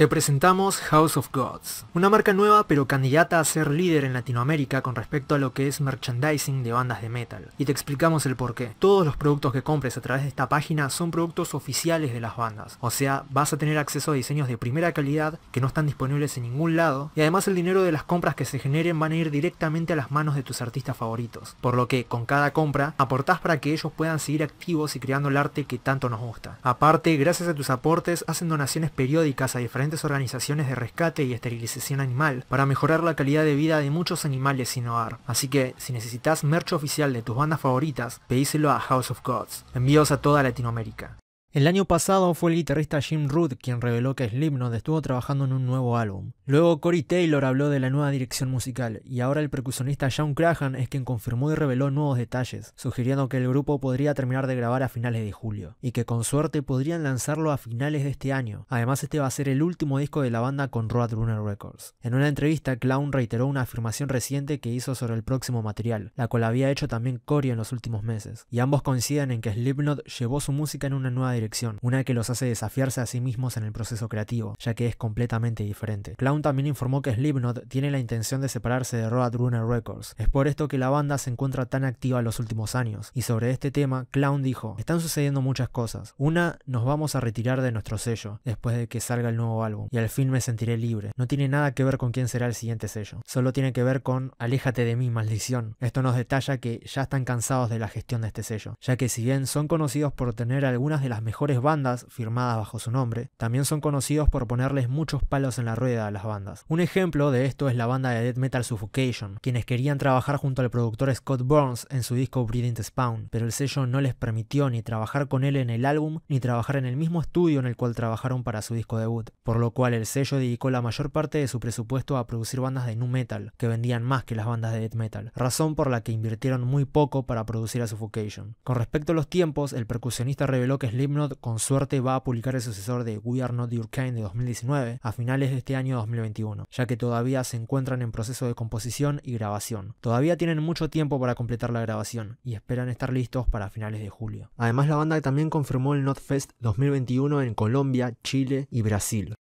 Te presentamos House of Gods, una marca nueva pero candidata a ser líder en Latinoamérica con respecto a lo que es merchandising de bandas de metal. Y te explicamos el porqué. Todos los productos que compres a través de esta página son productos oficiales de las bandas, o sea, vas a tener acceso a diseños de primera calidad que no están disponibles en ningún lado, y además el dinero de las compras que se generen van a ir directamente a las manos de tus artistas favoritos, por lo que con cada compra aportás para que ellos puedan seguir activos y creando el arte que tanto nos gusta. Aparte, gracias a tus aportes hacen donaciones periódicas a diferentes organizaciones de rescate y esterilización animal para mejorar la calidad de vida de muchos animales sin hogar. Así que, si necesitas merch oficial de tus bandas favoritas, pedíselo a House of Gods. Envíos a toda Latinoamérica. El año pasado fue el guitarrista Jim Root quien reveló que Slipknot estuvo trabajando en un nuevo álbum. Luego Corey Taylor habló de la nueva dirección musical y ahora el percusionista John Crahan es quien confirmó y reveló nuevos detalles, sugiriendo que el grupo podría terminar de grabar a finales de julio y que con suerte podrían lanzarlo a finales de este año. Además este va a ser el último disco de la banda con Roadrunner Records. En una entrevista Clown reiteró una afirmación reciente que hizo sobre el próximo material, la cual había hecho también Corey en los últimos meses, y ambos coinciden en que Slipknot llevó su música en una nueva dirección una que los hace desafiarse a sí mismos en el proceso creativo, ya que es completamente diferente. Clown también informó que Slipknot tiene la intención de separarse de Roadrunner Records. Es por esto que la banda se encuentra tan activa en los últimos años, y sobre este tema, Clown dijo, están sucediendo muchas cosas. Una, nos vamos a retirar de nuestro sello, después de que salga el nuevo álbum, y al fin me sentiré libre. No tiene nada que ver con quién será el siguiente sello, solo tiene que ver con, aléjate de mí, maldición. Esto nos detalla que ya están cansados de la gestión de este sello, ya que si bien son conocidos por tener algunas de las mejores bandas firmadas bajo su nombre, también son conocidos por ponerles muchos palos en la rueda a las bandas. Un ejemplo de esto es la banda de death metal Suffocation, quienes querían trabajar junto al productor Scott Burns en su disco Breeding Spawn, pero el sello no les permitió ni trabajar con él en el álbum ni trabajar en el mismo estudio en el cual trabajaron para su disco debut, por lo cual el sello dedicó la mayor parte de su presupuesto a producir bandas de nu metal, que vendían más que las bandas de death metal, razón por la que invirtieron muy poco para producir a Suffocation. Con respecto a los tiempos, el percusionista reveló que Slipknot con suerte va a publicar el sucesor de We Are Not Your Kind de 2019 a finales de este año 2021, ya que todavía se encuentran en proceso de composición y grabación. Todavía tienen mucho tiempo para completar la grabación y esperan estar listos para finales de julio. Además la banda también confirmó el Not Fest 2021 en Colombia, Chile y Brasil.